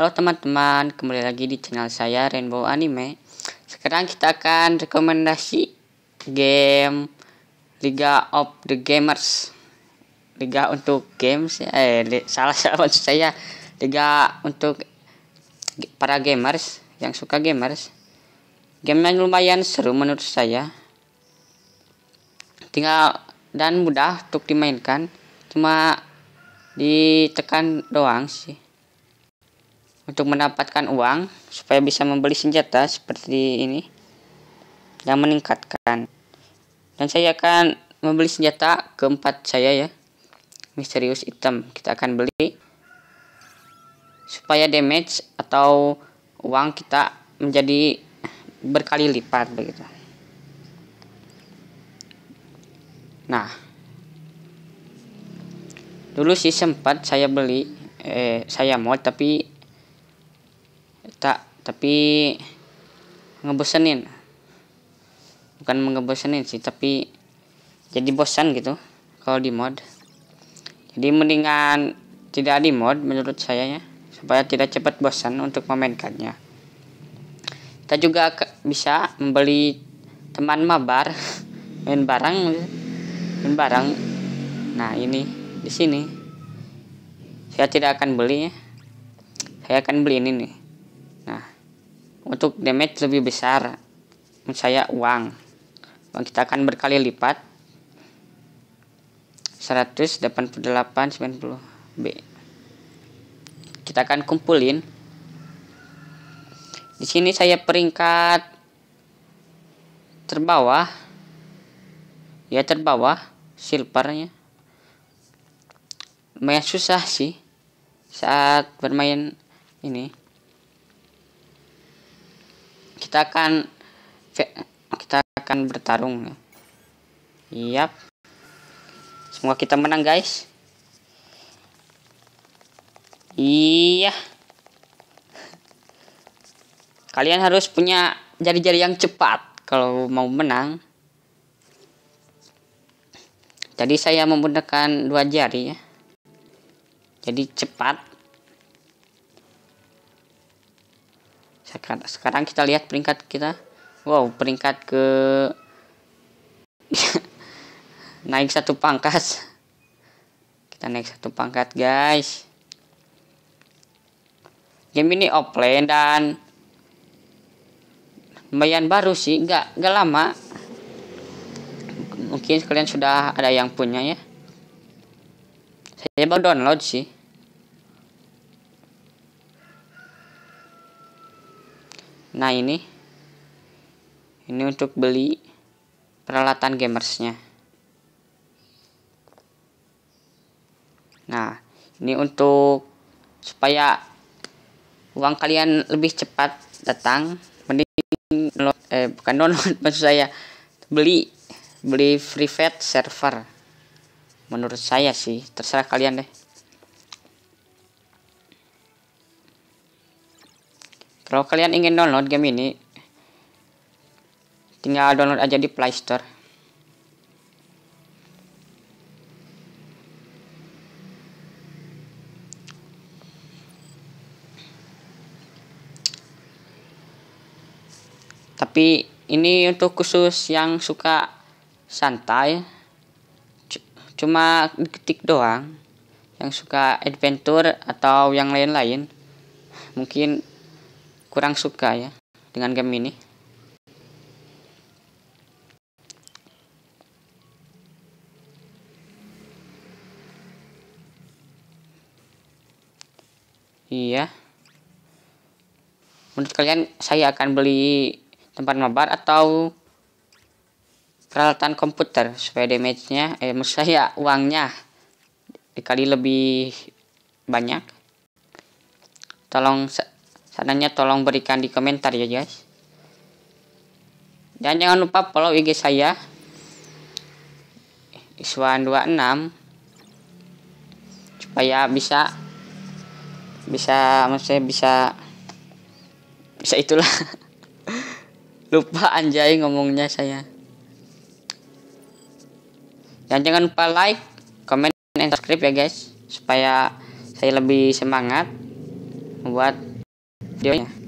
Halo teman-teman, kembali lagi di channel saya Rainbow Anime Sekarang kita akan rekomendasi game Liga of the Gamers Liga untuk games, ya, eh salah-salah maksud saya Liga untuk para gamers, yang suka gamers Game yang lumayan seru menurut saya Tinggal dan mudah untuk dimainkan Cuma ditekan doang sih untuk mendapatkan uang supaya bisa membeli senjata seperti ini yang meningkatkan dan saya akan membeli senjata keempat saya ya misterius item kita akan beli supaya damage atau uang kita menjadi berkali lipat begitu nah dulu sih sempat saya beli eh, saya mau tapi tak tapi ngebosenin bukan ngebosenin sih tapi jadi bosan gitu kalau di mod jadi mendingan tidak di mod menurut saya ya supaya tidak cepat bosan untuk memainkannya kita juga bisa membeli teman mabar main barang main barang nah ini di sini saya tidak akan beli ya saya akan beli ini nih nah untuk damage lebih besar saya uang uang kita akan berkali lipat 188.90 B kita akan kumpulin di sini saya peringkat terbawah ya terbawah silvernya lumayan susah sih saat bermain ini kita akan kita akan bertarung yap semua kita menang guys iya kalian harus punya jari-jari yang cepat kalau mau menang jadi saya menggunakan dua jari ya jadi cepat sekarang kita lihat peringkat kita wow peringkat ke naik satu pangkas kita naik satu pangkat guys game ini offline dan lumayan baru sih nggak nggak lama mungkin kalian sudah ada yang punya ya saya baru download sih nah ini ini untuk beli peralatan gamersnya nah ini untuk supaya uang kalian lebih cepat datang mending download, eh, bukan download maksud saya beli beli free server menurut saya sih terserah kalian deh Kalau kalian ingin download game ini, tinggal download aja di Play Store. Tapi ini untuk khusus yang suka santai. Cuma ketik doang. Yang suka adventure atau yang lain-lain. Mungkin kurang suka ya dengan game ini Iya. Menurut kalian saya akan beli tempat mabar atau peralatan komputer supaya damage-nya eh maksud saya uangnya dikali lebih banyak. Tolong sananya tolong berikan di komentar ya guys. Dan jangan lupa follow IG saya. Iswan26 supaya bisa bisa maksudnya bisa bisa itulah lupa anjay ngomongnya saya dan jangan lupa like comment dan subscribe ya guys supaya saya lebih semangat buat videonya iya.